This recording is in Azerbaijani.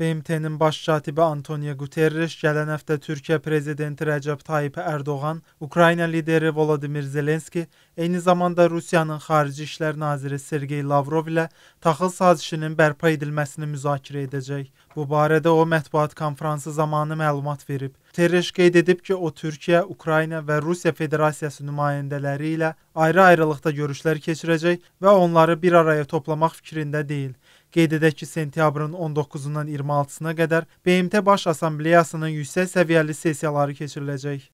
BMT-nin baş katibi Antonio Guterres gələn həftə Türkiyə prezidenti Rəcəb Tayyip Ərdoğan, Ukrayna lideri Volodimir Zelenski, eyni zamanda Rusiyanın xarici işlər naziri Sergey Lavrov ilə taxıl sazişinin bərpa edilməsini müzakirə edəcək. Bu barədə o mətbuat konfransı zamanı məlumat verib. Guterres qeyd edib ki, o Türkiyə, Ukrayna və Rusiya Federasiyası nümayəndələri ilə ayrı-ayrılıqda görüşlər keçirəcək və onları bir araya toplamaq fikrində deyil. Qeyd edək ki, sentyabrın 19-dan 26-sına qədər BMT Baş Assambleyasının yüksək səviyyəli sessiyaları keçiriləcək.